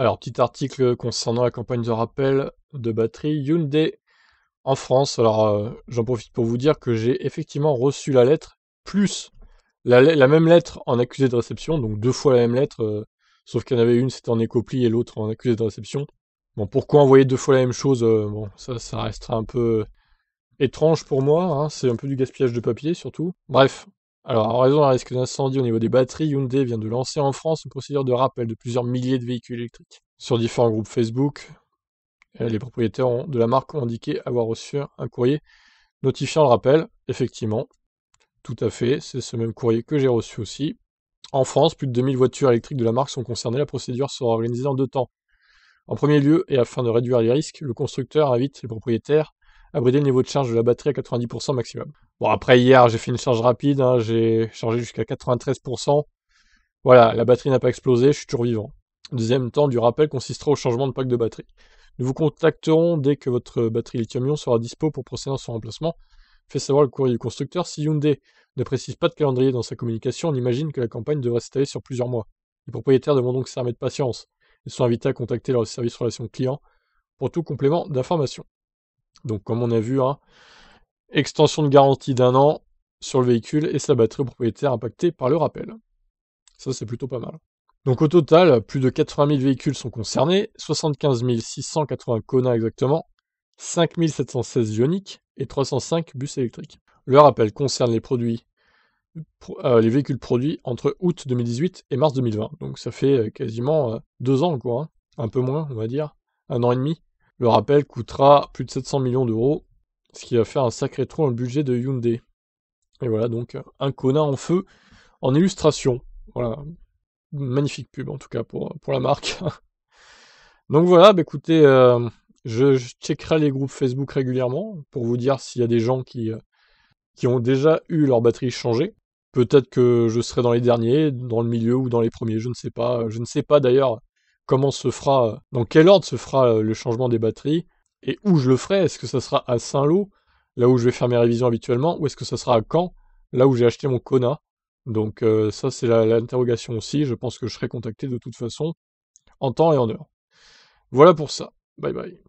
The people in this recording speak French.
Alors, petit article concernant la campagne de rappel de batterie Hyundai en France. Alors, euh, j'en profite pour vous dire que j'ai effectivement reçu la lettre, plus la, même lettre en accusé de réception, donc deux fois la même lettre, euh, sauf qu'il y en avait une, c'était en écoplie et l'autre en accusé de réception. Bon, pourquoi envoyer deux fois la même chose euh, Bon, ça, ça restera un peu étrange pour moi, hein, c'est un peu du gaspillage de papier surtout. Bref, alors, en raison d'un risque d'incendie au niveau des batteries, Hyundai vient de lancer en France une procédure de rappel de plusieurs milliers de véhicules électriques. Sur différents groupes Facebook, euh, les propriétaires de la marque ont indiqué avoir reçu un courrier notifiant le rappel. Effectivement, tout à fait, c'est ce même courrier que j'ai reçu aussi. En France, plus de 2000 voitures électriques de la marque sont concernées. La procédure sera organisée en deux temps. En premier lieu, et afin de réduire les risques, le constructeur invite les propriétaires à brider le niveau de charge de la batterie à 90% maximum. Bon, après hier, j'ai fait une charge rapide, hein. j'ai chargé jusqu'à 93%. Voilà, la batterie n'a pas explosé, je suis toujours vivant. deuxième temps du rappel consistera au changement de pack de batterie. Nous vous contacterons dès que votre batterie lithium-ion sera dispo pour procéder à son remplacement. Fait savoir le courrier du constructeur. Si Hyundai ne précise pas de calendrier dans sa communication, on imagine que la campagne devrait s'étaler sur plusieurs mois. Les propriétaires devront donc s'armer de patience. Ils sont invités à contacter leur service relation client pour tout complément d'information. Donc, comme on a vu, hein, Extension de garantie d'un an sur le véhicule et sa batterie propriétaire impacté par le rappel. Ça, c'est plutôt pas mal. Donc au total, plus de 80 000 véhicules sont concernés, 75 680 Kona exactement, 5 716 ioniques et 305 bus électriques. Le rappel concerne les produits, euh, les véhicules produits entre août 2018 et mars 2020. Donc ça fait euh, quasiment euh, deux ans quoi, hein. un peu moins on va dire, un an et demi. Le rappel coûtera plus de 700 millions d'euros ce qui va faire un sacré trou dans le budget de Hyundai. Et voilà donc un Kona en feu en illustration. Voilà. Magnifique pub en tout cas pour, pour la marque. donc voilà, bah écoutez, euh, je, checkerai les groupes Facebook régulièrement pour vous dire s'il y a des gens qui, euh, qui ont déjà eu leur batterie changée. Peut-être que je serai dans les derniers, dans le milieu ou dans les premiers, je ne sais pas. Je ne sais pas d'ailleurs comment se fera, dans quel ordre se fera euh, le changement des batteries et où je le ferai. Est-ce que ça sera à Saint-Lô, là où je vais faire mes révisions habituellement, ou est-ce que ça sera à Caen, là où j'ai acheté mon Kona Donc euh, ça c'est l'interrogation aussi, je pense que je serai contacté de toute façon, en temps et en heure. Voilà pour ça. Bye bye.